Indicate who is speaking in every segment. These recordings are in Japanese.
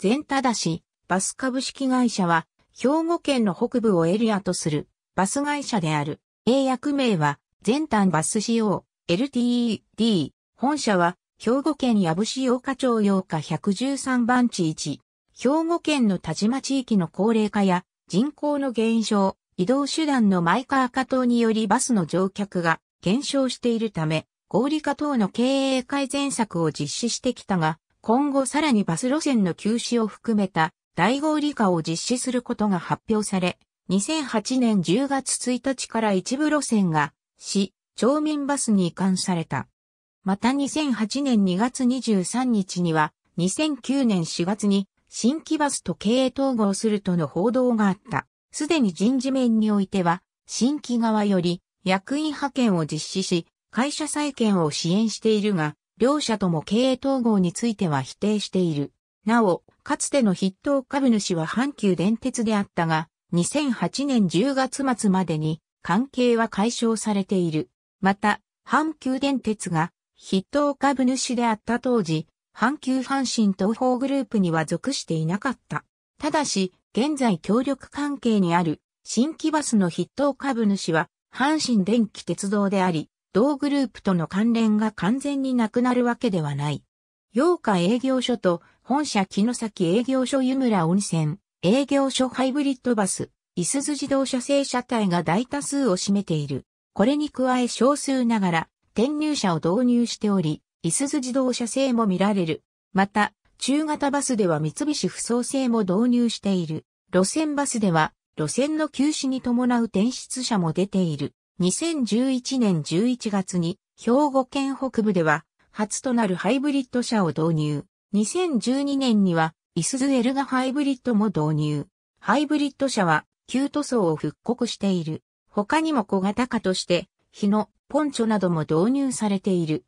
Speaker 1: 全善だし、バス株式会社は、兵庫県の北部をエリアとする、バス会社である。英訳名は、全端バス仕様、LTED。本社は、兵庫県矢伏岡町洋日113番地1。兵庫県の田島地域の高齢化や人口の減少、移動手段のマイカー化等によりバスの乗客が減少しているため、合理化等の経営改善策を実施してきたが、今後さらにバス路線の休止を含めた第合理科を実施することが発表され、2008年10月1日から一部路線が市、町民バスに移管された。また2008年2月23日には2009年4月に新規バスと経営統合するとの報道があった。すでに人事面においては新規側より役員派遣を実施し会社再建を支援しているが両社とも経営統合については否定している。なお、かつての筆頭株主は阪急電鉄であったが、2008年10月末までに関係は解消されている。また、阪急電鉄が筆頭株主であった当時、阪急阪神東方グループには属していなかった。ただし、現在協力関係にある新規バスの筆頭株主は阪神電気鉄道であり、同グループとの関連が完全になくなるわけではない。洋歌営業所と本社木の崎営業所湯村温泉、営業所ハイブリッドバス、いすゞ自動車製車体が大多数を占めている。これに加え少数ながら転入車を導入しており、いすゞ自動車製も見られる。また、中型バスでは三菱不走製も導入している。路線バスでは、路線の休止に伴う転出者も出ている。2011年11月に兵庫県北部では初となるハイブリッド車を導入。2012年にはイスズエルガハイブリッドも導入。ハイブリッド車は旧塗装を復刻している。他にも小型化として日のポンチョなども導入されている。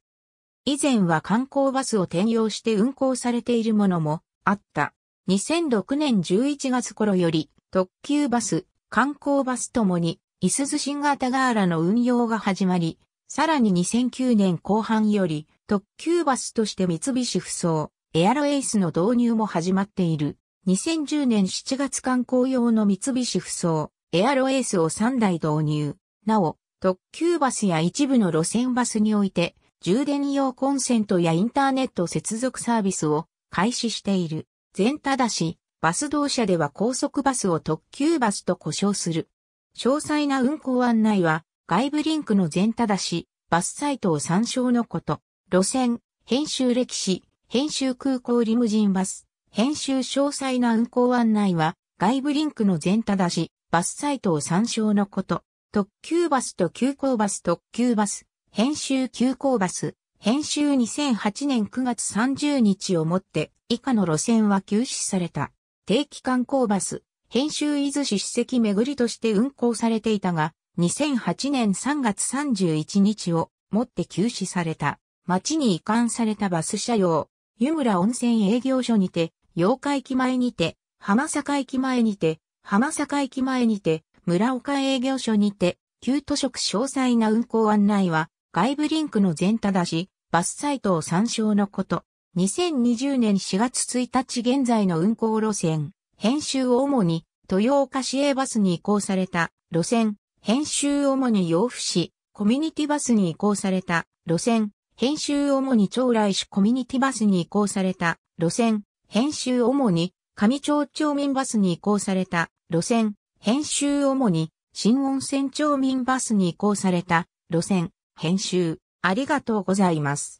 Speaker 1: 以前は観光バスを転用して運行されているものもあった。2006年11月頃より特急バス、観光バスともにイスズ新型ガーラの運用が始まり、さらに2009年後半より特急バスとして三菱不装、エアロエースの導入も始まっている。2010年7月観光用の三菱不装、エアロエースを3台導入。なお、特急バスや一部の路線バスにおいて、充電用コンセントやインターネット接続サービスを開始している。全ただし、バス同社では高速バスを特急バスと呼称する。詳細な運行案内は、外部リンクの全ただし、バスサイトを参照のこと。路線、編集歴史、編集空港リムジンバス、編集詳細な運行案内は、外部リンクの全ただし、バスサイトを参照のこと。特急バスと急行バス特急バス、編集急行バス、編集2008年9月30日をもって、以下の路線は休止された。定期観光バス、編集伊豆市史跡巡りとして運行されていたが、2008年3月31日をもって休止された。町に移管されたバス車両、湯村温泉営業所にて、八日駅前にて、浜坂駅前にて、浜坂駅前にて、村岡営業所にて、旧都職詳細な運行案内は、外部リンクの全ただし、バスサイトを参照のこと。2020年4月1日現在の運行路線。編集を主に豊岡市営バスに移行された路線、編集主に洋府市、コミュニティバスに移行された路線、編集主に長来市コミュニティバスに移行された路線、編集主に上町町民バスに移行された路線、編集主に新温泉町民バスに移行された路線、編集。ありがとうございます。